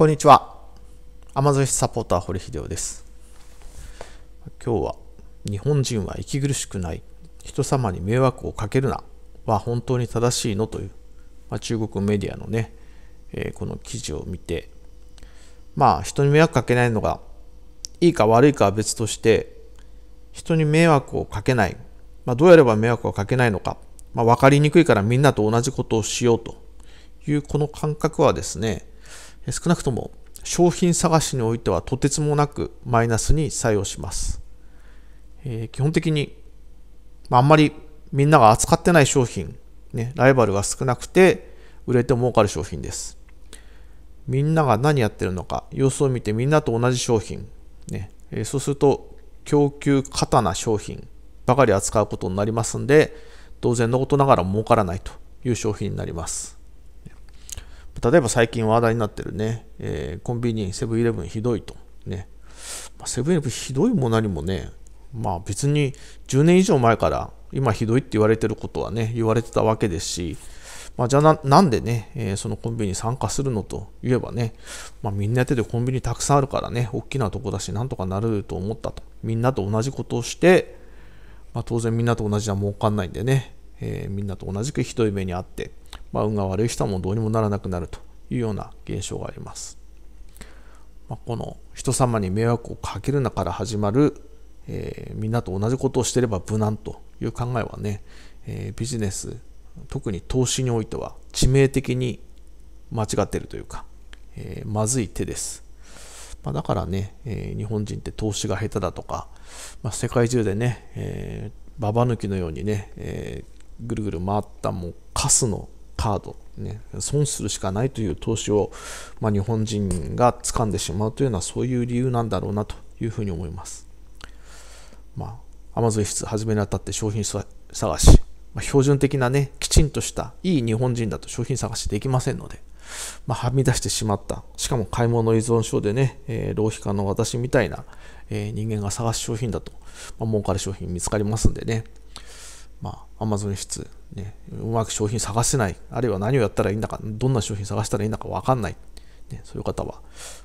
こんにちは。アマゾンサポーター、堀秀夫です。今日は、日本人は息苦しくない。人様に迷惑をかけるな。は本当に正しいのという、まあ、中国メディアのね、えー、この記事を見て、まあ、人に迷惑かけないのが、いいか悪いかは別として、人に迷惑をかけない。まあ、どうやれば迷惑をかけないのか。まあ、分かりにくいからみんなと同じことをしようというこの感覚はですね、少なくとも商品探しにおいてはとてつもなくマイナスに作用します。えー、基本的に、まあんまりみんなが扱ってない商品、ね、ライバルが少なくて売れて儲かる商品です。みんなが何やってるのか、様子を見てみんなと同じ商品、ねえー、そうすると供給過多な商品ばかり扱うことになりますんで、当然のことながら儲からないという商品になります。例えば最近話題になってるね、えー、コンビニ、セブンイレブンひどいと。ね。まあ、セブンイレブンひどいも何もね、まあ別に10年以上前から今ひどいって言われてることはね、言われてたわけですし、まあ、じゃあなんでね、えー、そのコンビニに参加するのといえばね、まあ、みんなやっててコンビニたくさんあるからね、大きなとこだし、なんとかなると思ったと。みんなと同じことをして、まあ、当然みんなと同じじゃ儲かんないんでね、えー、みんなと同じくひどい目にあって、まあ、運が悪い人はもうどうにもならなくなるというような現象があります。まあ、この人様に迷惑をかけるなから始まる、えー、みんなと同じことをしていれば無難という考えはね、えー、ビジネス、特に投資においては致命的に間違っているというか、えー、まずい手です。まあ、だからね、え日本人って投資が下手だとか、まあ、世界中でね、えババ抜きのようにね、えぐるぐる回ったもうカスのカード、ね、損するしかないという投資を、まあ、日本人が掴んでしまうというのはそういう理由なんだろうなというふうに思います。まあ、Amazon 室始めにあたって商品探し、まあ、標準的なね、きちんとしたいい日本人だと商品探しできませんので、まあ、はみ出してしまった、しかも買い物依存症でね、えー、浪費家の私みたいな、えー、人間が探す商品だと、まあ、儲かる商品見つかりますんでね、まあ、Amazon 室、ね、うまく商品探せない、あるいは何をやったらいいんだか、どんな商品探したらいいんだか分かんない、ね、そういう方は、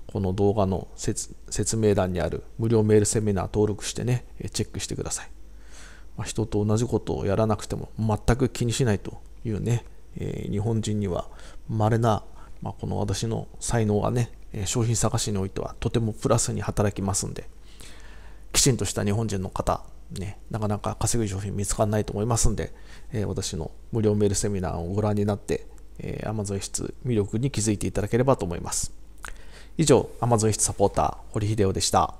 この動画の説明欄にある無料メールセミナー登録してね、チェックしてください。まあ、人と同じことをやらなくても全く気にしないというね、えー、日本人には稀な、まあ、この私の才能がね、商品探しにおいてはとてもプラスに働きますんで、きちんとした日本人の方、ね、なかなか稼ぐ商品見つからないと思いますんで、えー、私の無料メールセミナーをご覧になって、えー、Amazon 室魅力に気づいていただければと思います。以上、Amazon 室サポーター、堀秀夫でした。